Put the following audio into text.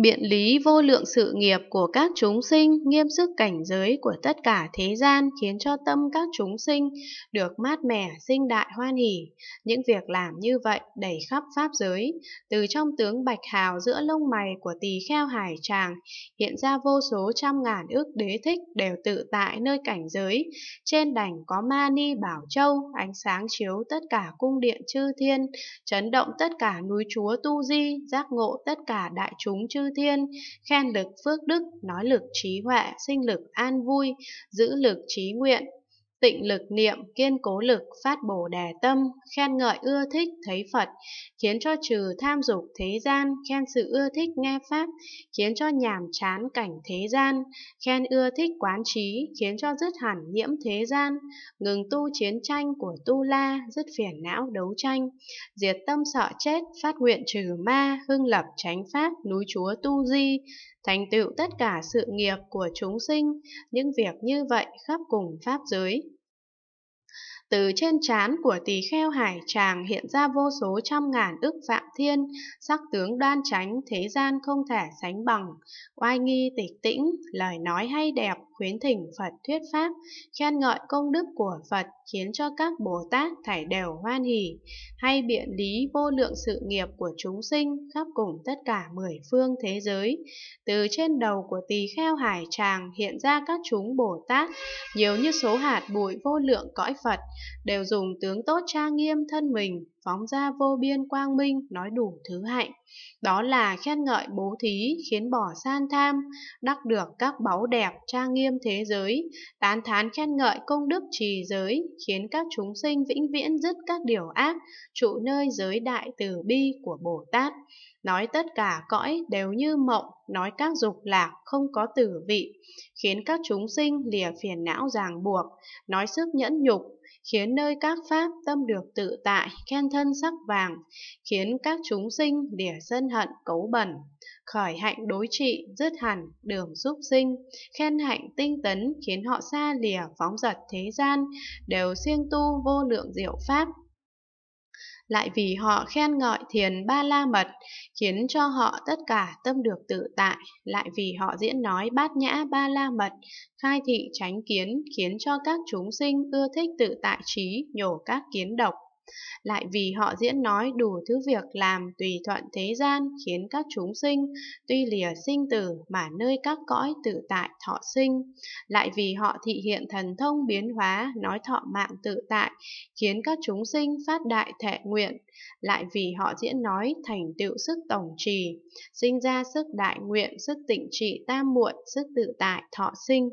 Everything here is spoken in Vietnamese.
biện lý vô lượng sự nghiệp của các chúng sinh, nghiêm sức cảnh giới của tất cả thế gian khiến cho tâm các chúng sinh được mát mẻ, sinh đại hoan hỷ. Những việc làm như vậy đầy khắp pháp giới, từ trong tướng bạch hào giữa lông mày của tỳ kheo hải tràng, hiện ra vô số trăm ngàn ước đế thích đều tự tại nơi cảnh giới. Trên đảnh có ma ni bảo châu, ánh sáng chiếu tất cả cung điện chư thiên, chấn động tất cả núi chúa tu di, giác ngộ tất cả đại chúng chư chư thiên, khen lực phước đức, nói lực trí huệ, sinh lực an vui, giữ lực trí nguyện, tịnh lực niệm, kiên cố lực, phát bổ đề tâm, khen ngợi ưa thích thấy Phật, khiến cho trừ tham dục thế gian, khen sự ưa thích nghe Pháp, khiến cho nhàm chán cảnh thế gian, khen ưa thích quán trí, khiến cho dứt hẳn nhiễm thế gian, ngừng tu chiến tranh của tu la, dứt phiền não đấu tranh, diệt tâm sợ chết, phát nguyện trừ ma, hưng lập chánh pháp, núi chúa tu di, thành tựu tất cả sự nghiệp của chúng sinh, những việc như vậy khắp cùng Pháp giới. Từ trên trán của tỳ kheo hải tràng hiện ra vô số trăm ngàn ức phạm thiên, sắc tướng đoan tránh, thế gian không thể sánh bằng. Oai nghi tịch tĩnh, lời nói hay đẹp, khuyến thỉnh Phật thuyết pháp, khen ngợi công đức của Phật khiến cho các Bồ Tát thảy đều hoan hỷ, hay biện lý vô lượng sự nghiệp của chúng sinh khắp cùng tất cả mười phương thế giới. Từ trên đầu của tỳ kheo hải tràng hiện ra các chúng Bồ Tát, nhiều như số hạt bụi vô lượng cõi Phật, đều dùng tướng tốt tra nghiêm thân mình phóng ra vô biên quang minh nói đủ thứ hạnh. Đó là khen ngợi bố thí khiến bỏ san tham, đắc được các báu đẹp trang nghiêm thế giới, tán thán khen ngợi công đức trì giới khiến các chúng sinh vĩnh viễn dứt các điều ác, trụ nơi giới đại từ bi của Bồ Tát. Nói tất cả cõi đều như mộng, nói các dục lạc không có tử vị, khiến các chúng sinh lìa phiền não ràng buộc, nói sức nhẫn nhục khiến nơi các pháp tâm được tự tại, khen thân sắc vàng, khiến các chúng sinh đỉa sân hận cấu bẩn. Khởi hạnh đối trị, dứt hẳn, đường giúp sinh, khen hạnh tinh tấn khiến họ xa lìa phóng dật thế gian, đều siêng tu vô lượng diệu pháp, lại vì họ khen ngợi thiền ba la mật khiến cho họ tất cả tâm được tự tại lại vì họ diễn nói bát nhã ba la mật khai thị tránh kiến khiến cho các chúng sinh ưa thích tự tại trí nhổ các kiến độc lại vì họ diễn nói đủ thứ việc làm tùy thuận thế gian khiến các chúng sinh tuy lìa sinh tử mà nơi các cõi tự tại thọ sinh. Lại vì họ thị hiện thần thông biến hóa nói thọ mạng tự tại khiến các chúng sinh phát đại thệ nguyện. Lại vì họ diễn nói thành tựu sức tổng trì, sinh ra sức đại nguyện, sức tịnh trị tam muội, sức tự tại thọ sinh.